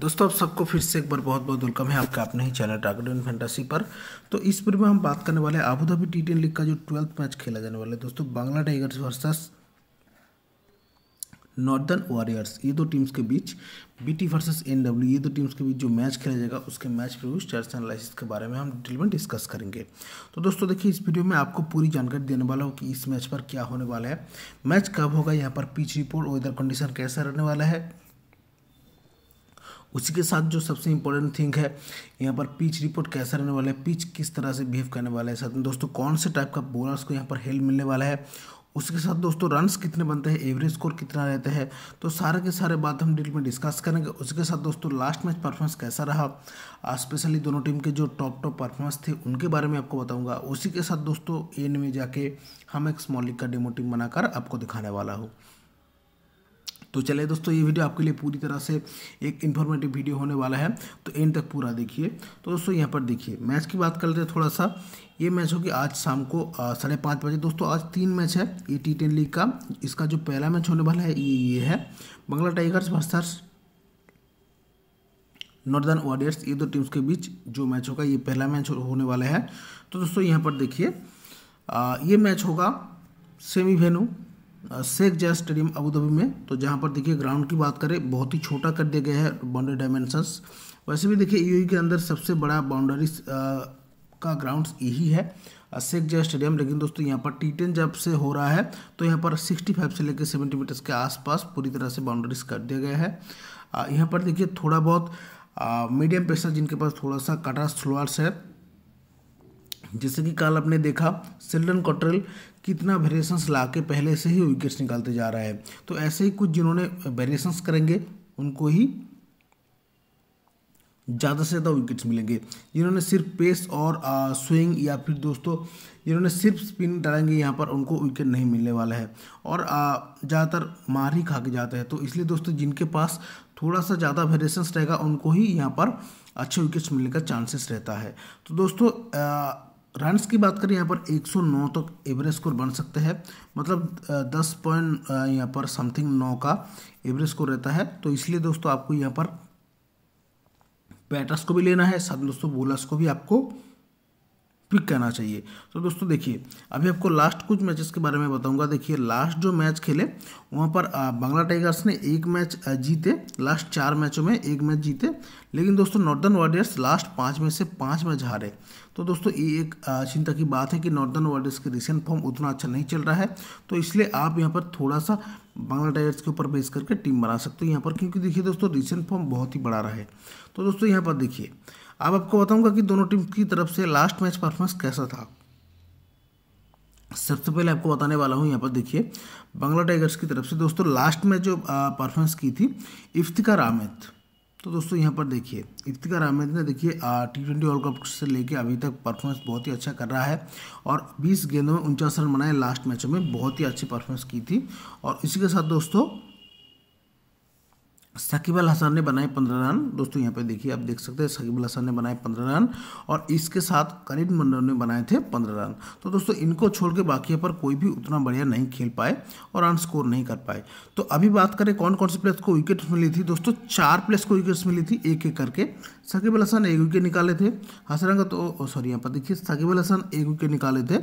दोस्तों आप सबको फिर से एक बार बहुत बहुत वेलकम है आपका अपने ही चैनल टारगेट एंड फैंटासी पर तो इस पर में हम बात करने वाले हैं आबूधाबी टी टेन लीग का जो ट्वेल्थ मैच खेला जाने वाला है दोस्तों Bangla tigers versus northern warriors ये दो टीम्स के बीच बीटी वर्सेस एनडब्ल्यू ये दो टीम्स के बीच जो मैच खेला जाएगा उसके मैच रिव्यू स्टैट्स एनालिसिस के बारे में हम डिटेल में डिस्कस करेंगे तो दोस्तों देखिए इस वीडियो में आपको पूरी जानकारी देने वाला हूँ कि इस मैच पर क्या होने वाला है मैच कब होगा यहाँ पर पिच रिपोर्ट वेदर कंडीशन कैसा रहने वाला है उसी के साथ जो सबसे इंपॉर्टेंट थिंग है यहाँ पर पिच रिपोर्ट कैसा रहने वाला है पिच किस तरह से बिहेव करने वाला है साथ में दोस्तों कौन से टाइप का बॉलर्स को यहाँ पर हेल्प मिलने वाला है उसके साथ दोस्तों रन्स कितने बनते हैं एवरेज स्कोर कितना रहता है तो सारे के सारे बात हम डिटेल में डिस्कस करेंगे उसके साथ दोस्तों लास्ट मैच परफॉर्मेंस कैसा रहा स्पेशली दोनों टीम के जो टॉप टॉप परफॉर्मेंस थे उनके बारे में आपको बताऊंगा उसी के साथ दोस्तों एन में जाके हम एक स्मॉल लीग का डेमो टीम बनाकर आपको दिखाने वाला हूँ तो चले दोस्तों ये वीडियो आपके लिए पूरी तरह से एक इन्फॉर्मेटिव वीडियो होने वाला है तो एंड तक पूरा देखिए तो दोस्तों यहाँ पर देखिए मैच की बात कर हैं थोड़ा सा ये मैच होगी आज शाम को साढ़े पाँच बजे दोस्तों आज तीन मैच है ये टी टेन लीग का इसका जो पहला मैच होने वाला है ये ये है Bangla tigers versus northern warriors ये दो टीम्स के बीच जो मैच होगा ये पहला मैच होने वाला है तो दोस्तों यहाँ पर देखिए ये मैच होगा semi venue Sheikh Zayed stadium Abu Dhabi में तो जहाँ पर देखिए ग्राउंड की बात करें बहुत ही छोटा कर दिया गया है बाउंड्री डायमेंशंस वैसे भी देखिए यू के अंदर सबसे बड़ा बाउंड्री का ग्राउंड यही है शेख जया स्टेडियम लेकिन दोस्तों यहाँ पर टी टेन जब से हो रहा है तो यहाँ पर 65 से लेकर 70 मीटर्स के आसपास पूरी तरह से बाउंड्रीज कर दिया गया है यहाँ पर देखिए थोड़ा बहुत मीडियम पेशा जिनके पास थोड़ा सा कटा स्लोअर्स है जैसे कि कल आपने देखा सिल्डन कॉटरल कितना वेरिएशंस ला के पहले से ही विकेट्स निकालते जा रहा है तो ऐसे ही कुछ जिन्होंने वेरिएशंस करेंगे उनको ही ज़्यादा से ज़्यादा विकेट्स मिलेंगे जिन्होंने सिर्फ पेस और आ, स्विंग या फिर दोस्तों जिन्होंने सिर्फ स्पिन डालेंगे यहाँ पर उनको विकेट नहीं मिलने वाला है और ज़्यादातर मार ही खा के जाते हैं तो इसलिए दोस्तों जिनके पास थोड़ा सा ज़्यादा वेरिएशंस रहेगा उनको ही यहाँ पर अच्छे विकेट्स मिलने का चांसेस रहता है तो दोस्तों आ, रन्स की बात करें यहाँ पर 109 तक तो एवरेज स्कोर बन सकते हैं मतलब 10 पॉइंट यहाँ पर समथिंग 9 का एवरेज स्कोर रहता है तो इसलिए दोस्तों आपको यहाँ पर पैटर्स को भी लेना है साथ दोस्तों बोलर्स को भी आपको पिक करना चाहिए तो दोस्तों देखिए अभी आपको लास्ट कुछ मैचेस के बारे में बताऊंगा देखिए लास्ट जो मैच खेले वहाँ पर बांग्ला टाइगर्स ने एक मैच जीते लास्ट चार मैचों में एक मैच जीते लेकिन दोस्तों नॉर्दर्न वॉरियर्स लास्ट पाँच में से पाँच मैच हारे तो दोस्तों ये एक चिंता की बात है कि नॉर्दर्न वॉरियर्स की रिसेंट फॉर्म उतना अच्छा नहीं चल रहा है तो इसलिए आप यहाँ पर थोड़ा सा बांग्ला टाइगर्स के ऊपर बेस करके टीम बना सकते हो यहाँ पर क्योंकि देखिए दोस्तों रिसेंट फॉर्म बहुत ही बड़ा रहा है तो दोस्तों यहाँ पर देखिए अब आपको बताऊंगा कि दोनों टीम की तरफ से लास्ट मैच परफॉर्मेंस कैसा था सबसे पहले आपको बताने वाला हूँ यहाँ पर देखिए बांग्ला टाइगर्स की तरफ से दोस्तों लास्ट मैच जो परफॉर्मेंस की थी इफ्तिकार आमिद तो दोस्तों यहाँ पर देखिए इफ्तिकार आमिद ने देखिए टी ट्वेंटी वर्ल्ड कप से लेके अभी तक परफॉर्मेंस बहुत ही अच्छा कर रहा है और 20 गेंदों में उनचास रन बनाए लास्ट मैचों में बहुत ही अच्छी परफॉर्मेंस की थी और इसी के साथ दोस्तों शकीब अल हसन ने बनाए पंद्रह रन दोस्तों यहाँ पे देखिए आप देख सकते हैं शकीब अल हसन ने बनाए पंद्रह रन और इसके साथ करीन मंडल ने बनाए थे पंद्रह रन तो दोस्तों इनको छोड़ के बाकी पर कोई भी उतना बढ़िया नहीं खेल पाए और रन स्कोर नहीं कर पाए तो अभी बात करें कौन कौन से प्लेयर्स को विकेट मिली थी दोस्तों चार प्लेयर्स को विकेट्स मिली थी एक एक करके शकीब अल हसन एक विकेट निकाले थे हसरंग तो सॉरी यहाँ पर देखिए शकीब अल हसन एक विकेट निकाले थे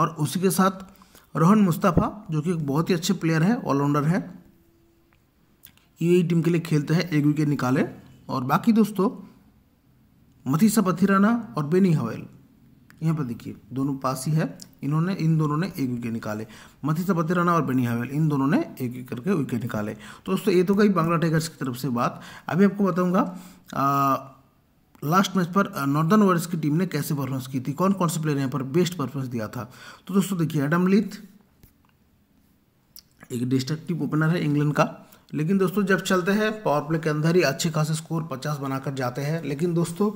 और उसी के साथ रोहन मुस्तफ़ा जो कि एक बहुत ही अच्छे प्लेयर है ऑलराउंडर है यूएई e टीम e के लिए खेलते हैं एक विकेट निकाले और बाकी दोस्तों मथीसा पथिराना और बेनी हवेल यहाँ पर देखिए दोनों पास ही है इन्होंने इन दोनों ने एक विकेट निकाले मथीसा पथिराना और बेनी हवेल इन दोनों ने एक एक करके विकेट निकाले तो दोस्तों ये तो कई बांग्ला टाइगर्स की तरफ से बात अभी आपको बताऊँगा लास्ट मैच पर नॉर्दर्न वॉरियर्स की टीम ने कैसे परफॉर्मेंस की थी कौन कौन से प्लेयर यहाँ पर बेस्ट परफॉर्मेंस दिया था तो दोस्तों देखिए एडम लिथ एक डिस्ट्रक्टिव ओपनर है इंग्लैंड का लेकिन दोस्तों जब चलते हैं पावर प्ले के अंदर ही अच्छे खासे स्कोर पचास बनाकर जाते हैं लेकिन दोस्तों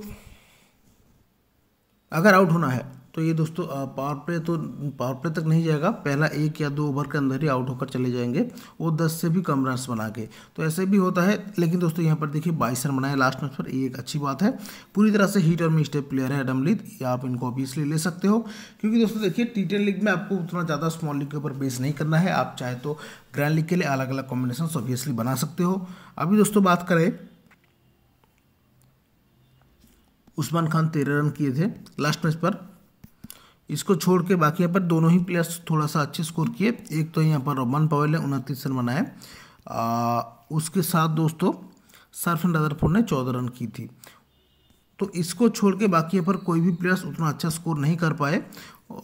अगर आउट होना है तो ये दोस्तों पावर प्ले तो पावर प्ले तक नहीं जाएगा पहला एक या दो ओवर के अंदर ही आउट होकर चले जाएंगे वो दस से भी कम रन बना के तो ऐसे भी होता है लेकिन दोस्तों यहाँ पर देखिए बाईस रन बनाए लास्ट मैच पर ये एक अच्छी बात है पूरी तरह से हीट और स्टेप प्लेयर है एडम लीद या आप इनको ऑब्वियसली ले सकते हो क्योंकि दोस्तों देखिए टी लीग में आपको उतना ज़्यादा स्मॉल लीग के ऊपर बेस नहीं करना है आप चाहे तो ग्रैंड लीग के लिए अलग अलग कॉम्बिनेशन ऑब्वियसली बना सकते हो अभी दोस्तों बात करें उस्मान खान तेरह रन किए थे लास्ट मैच पर इसको छोड़ के बाकी यहाँ पर दोनों ही प्लेयर्स थोड़ा सा अच्छे स्कोर किए एक तो यहाँ पर रोमन पवेल ने उनतीस रन बनाए उसके साथ दोस्तों सरफन रदरपुर ने चौदह रन की थी तो इसको छोड़ के बाकी यहाँ पर कोई भी प्लेयर्स उतना अच्छा स्कोर नहीं कर पाए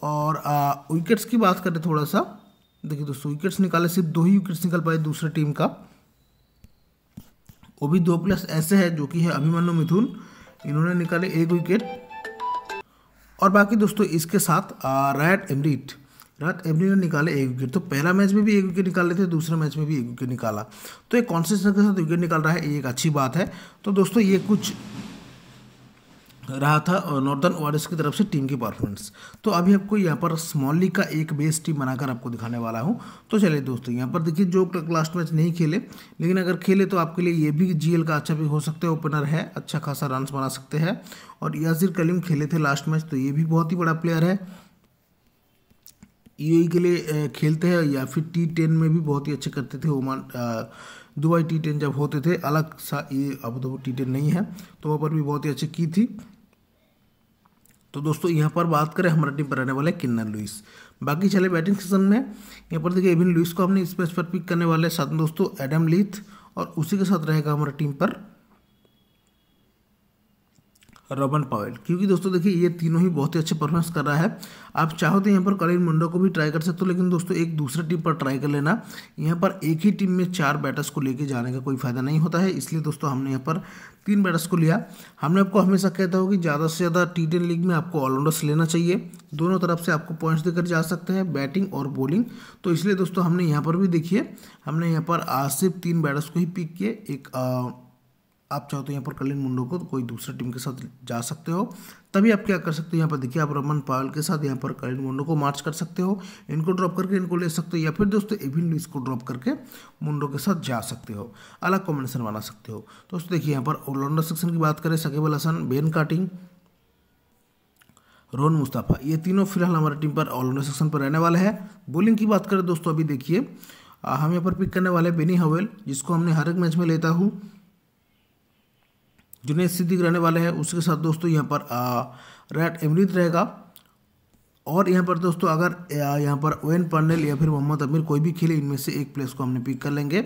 और आ, विकेट्स की बात करें थोड़ा सा देखिए दोस्तों विकेट्स निकाले सिर्फ दो ही विकेट्स निकल पाए दूसरे टीम का वो भी दो प्लेयर्स ऐसे हैं जो कि है अभिमन्यु मिथुन इन्होंने निकाले एक विकेट और बाकी दोस्तों इसके साथ रैट एमरीट रैट एमरीट ने निकाले एक विकेट तो पहला मैच में भी एक विकेट निकाल लेते दूसरे मैच में भी एक विकेट निकाला तो एक कॉन्सेंस के साथ विकेट निकाल रहा है ये एक अच्छी बात है तो दोस्तों ये कुछ रहा था नॉर्दर्न ओआरएस की तरफ से टीम की परफॉर्मेंस तो अभी आपको यहाँ पर स्मॉली का एक बेस्ट टीम बनाकर आपको दिखाने वाला हूँ तो चलिए दोस्तों यहाँ पर देखिए जो लास्ट मैच नहीं खेले लेकिन अगर खेले तो आपके लिए ये भी जीएल का अच्छा भी हो सकता है ओपनर है अच्छा खासा रन बना सकते हैं और यासिर कलीम खेले थे लास्ट मैच तो ये भी बहुत ही बड़ा प्लेयर है यू के लिए खेलते हैं या फिर टी टेन में भी बहुत ही अच्छे करते थे ओमान दुबई टी टेन जब होते थे अलग सा ये अब तो टी टेन नहीं है तो वहाँ पर भी बहुत ही अच्छी की थी तो दोस्तों यहाँ पर बात करें हमारा टीम पर रहने वाला है किन्नर लुइस बाकी चले बैटिंग सेशन में यहाँ पर देखिए एविन लुइस को हमने इस पर पिक करने वाले साथ में दोस्तों एडम लीथ और उसी के साथ रहेगा हमारा टीम पर रबन पावेल क्योंकि दोस्तों देखिए ये तीनों ही बहुत ही अच्छे परफॉर्मेंस कर रहा है आप चाहो तो यहाँ पर कलिन मुंडा को भी ट्राई कर सकते हो लेकिन दोस्तों एक दूसरे टीम पर ट्राई कर लेना यहाँ पर एक ही टीम में चार बैटर्स को लेके जाने का कोई फायदा नहीं होता है इसलिए दोस्तों हमने यहाँ पर तीन बैटर्स को लिया हमने आपको हमेशा कहता हो कि ज़्यादा से ज़्यादा टी लीग में आपको ऑलराउंडर्स लेना चाहिए दोनों तरफ से आपको पॉइंट्स देकर जा सकते हैं बैटिंग और बॉलिंग तो इसलिए दोस्तों हमने यहाँ पर भी देखिए हमने यहाँ पर आज सिर्फ तीन बैटर्स को ही पिक किए एक आप चाहो तो यहाँ पर कलिन मुंडो को कोई दूसरे टीम के साथ जा सकते हो तभी आप क्या कर सकते हो यहाँ पर देखिए आप रमन पावल के साथ यहाँ पर कलिन मुंडो को मार्च कर सकते हो इनको ड्रॉप करके इनको ले सकते हो या फिर दोस्तों एविन लुइस को ड्रॉप करके मुंडो के साथ जा सकते हो अलग कॉम्बिनेशन बना सकते हो दोस्तों देखिए यहाँ पर ऑलराउंडर सेक्शन की बात करें सकेबल हसन बेन काटिंग रोन मुस्ताफा ये तीनों फिलहाल हमारे टीम पर ऑलराउंडर सेक्शन पर रहने वाले हैं बॉलिंग की बात करें दोस्तों अभी देखिए हम यहाँ पर पिक करने वाले बेनी हवेल जिसको हमने हर एक मैच में लेता हूँ जुनेद सिद्दीक रहने वाले हैं उसके साथ दोस्तों यहाँ पर रेड इमरीत रहेगा और यहाँ पर दोस्तों अगर यहाँ पर ओएन पांडेल या फिर मोहम्मद अमीर कोई भी खेले इनमें से एक प्लेस को हमने पिक कर लेंगे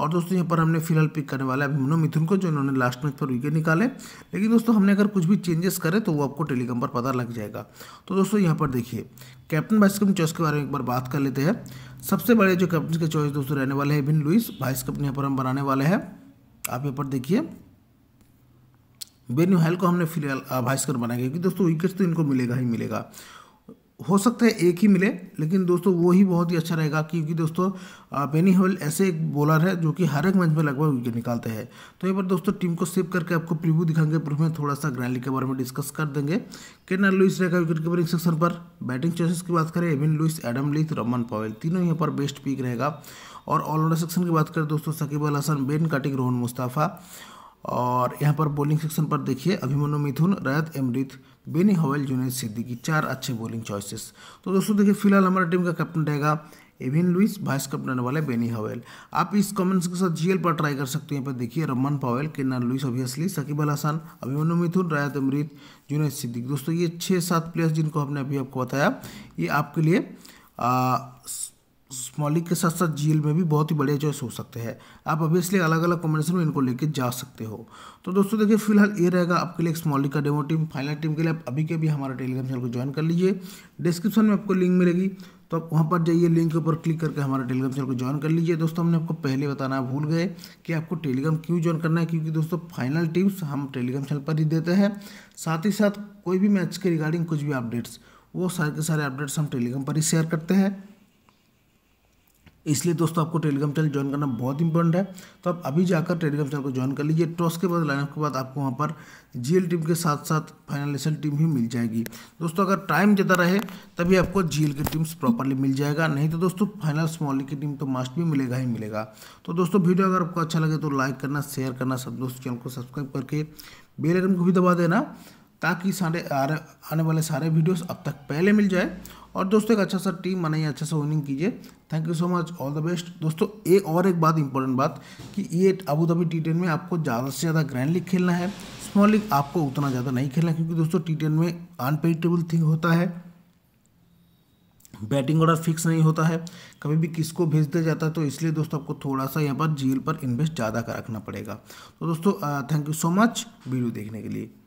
और दोस्तों यहाँ पर हमने फिलहाल पिक करने वाला है अभिमनो मिथुन को जो इन्होंने लास्ट मैच पर विकेट निकाले लेकिन दोस्तों हमने अगर कुछ भी चेंजेस करें तो वो आपको टेलीग्राम पर पता लग जाएगा तो दोस्तों यहाँ पर देखिए कैप्टन वाइस कप चॉइस के बारे में एक बार बात कर लेते हैं सबसे बड़े जो कैप्टन के चॉइस दोस्तों रहने वाले हैं बिन लुइस वाइस कप यहाँ पर हम बनाने वाले हैं आप यहाँ पर देखिए बेन हेल को हमने फिलहाल भास्कर बनाया क्योंकि दोस्तों विकेट तो इनको मिलेगा ही मिलेगा हो सकता है एक ही मिले लेकिन दोस्तों वो ही बहुत ही अच्छा रहेगा क्योंकि दोस्तों बेनी होल ऐसे एक बॉलर है जो कि हर एक मैच में लगभग विकेट निकालते हैं तो एक बार दोस्तों टीम को सेव करके आपको प्रिव्यू दिखाएंगे प्रूफ में थोड़ा सा ग्रैंडली के बारे में डिस्कस कर देंगे केनर लुइस रहेगा विकेट कीपरिंग सेक्शन पर बैटिंग चॉइसेस की बात करें Evin Lewis Adam Lyth Rovman Powell तीनों यहाँ पर बेस्ट पिक रहेगा और ऑलराउंडर सेक्शन की बात करें दोस्तों सकीब अल हसन बेन कटिंग रोहन मुस्ताफ़ा और यहाँ पर बॉलिंग सेक्शन पर देखिए अभिमनु मिथुन रैत अमृत बेनी हवेल जुनेद सिद्दीकी चार अच्छे बॉलिंग चॉइसेस तो दोस्तों देखिए फिलहाल हमारे टीम का कैप्टन रहेगा एविन लुइस वाइस कैप्टन रहने वाले बेनी हवेल आप इस कमेंट्स के साथ जीएल पर ट्राई कर सकते हैं यहाँ पर देखिए Rovman Powell Kennar Lewis obviously Shakib al Hasan Abhimanyu Mithun रायत अमृत जुनेद सिद्दीक दोस्तों ये छः सात प्लेयर्स जिनको हमने अभी आपको बताया ये आपके लिए आ, स्मॉलिक के साथ साथ जील में भी बहुत ही बढ़िया चॉइस हो सकते हैं आप ऑब्वियसली अलग अलग कॉम्बिनेशन में इनको लेके जा सकते हो तो दोस्तों देखिए फिलहाल ये रहेगा आपके लिए स्मॉलिक का डेमो टीम फाइनल टीम के लिए आप अभी के भी हमारे टेलीग्राम चैनल को ज्वाइन कर लीजिए डिस्क्रिप्शन में आपको लिंक मिलेगी तो आप वहाँ पर जाइए लिंक के ऊपर क्लिक करके हमारे टेलीग्राम चैनल को ज्वाइन कर लीजिए दोस्तों हमने आपको पहले बताना भूल गए कि आपको टेलीग्राम क्यों ज्वाइन करना है क्योंकि दोस्तों फाइनल टिप्स हम टेलीग्राम चैनल पर ही देते हैं साथ ही साथ कोई भी मैच के रिगार्डिंग कुछ भी अपडेट्स वो सारे के सारे अपडेट्स हम टेलीग्राम पर ही शेयर करते हैं इसलिए दोस्तों आपको टेलीग्राम चैनल ज्वाइन करना बहुत इंपॉर्टेंट है तो आप अभी जाकर टेलीग्राम चैनल को ज्वाइन कर लीजिए टॉस के बाद लाइनअप के बाद आपको वहाँ पर जीएल टीम के साथ साथ फाइनलिसल टीम ही मिल जाएगी दोस्तों अगर टाइम ज़्यादा रहे तभी आपको जीएल की टीम्स प्रॉपरली मिल जाएगा नहीं तो दोस्तों फाइनल स्मॉल की टीम तो मस्ट भी मिलेगा ही मिलेगा तो दोस्तों वीडियो अगर आपको अच्छा लगे तो लाइक करना शेयर करना सब दोस्तों चैनल को सब्सक्राइब करके बेल को भी दबा देना ताकि सारे आने वाले सारे वीडियोस अब तक पहले मिल जाए और दोस्तों एक अच्छा सा टीम बनाइए अच्छा सा विनिंग कीजिए thank you so much all the best दोस्तों एक और एक बात इंपॉर्टेंट बात कि ये अबू धाबी टी टेन में आपको ज़्यादा से ज़्यादा ग्रैंड लीग खेलना है स्मॉल लीग आपको उतना ज़्यादा नहीं खेलना क्योंकि दोस्तों टी टेन में अनपेडिटेबल थिंग होता है बैटिंग ऑर्डर फिक्स नहीं होता है कभी भी किसको भेज दिया जाता है तो इसलिए दोस्तों आपको थोड़ा सा यहाँ पर जेल पर इन्वेस्ट ज़्यादा रखना पड़ेगा तो दोस्तों thank you so much video देखने के लिए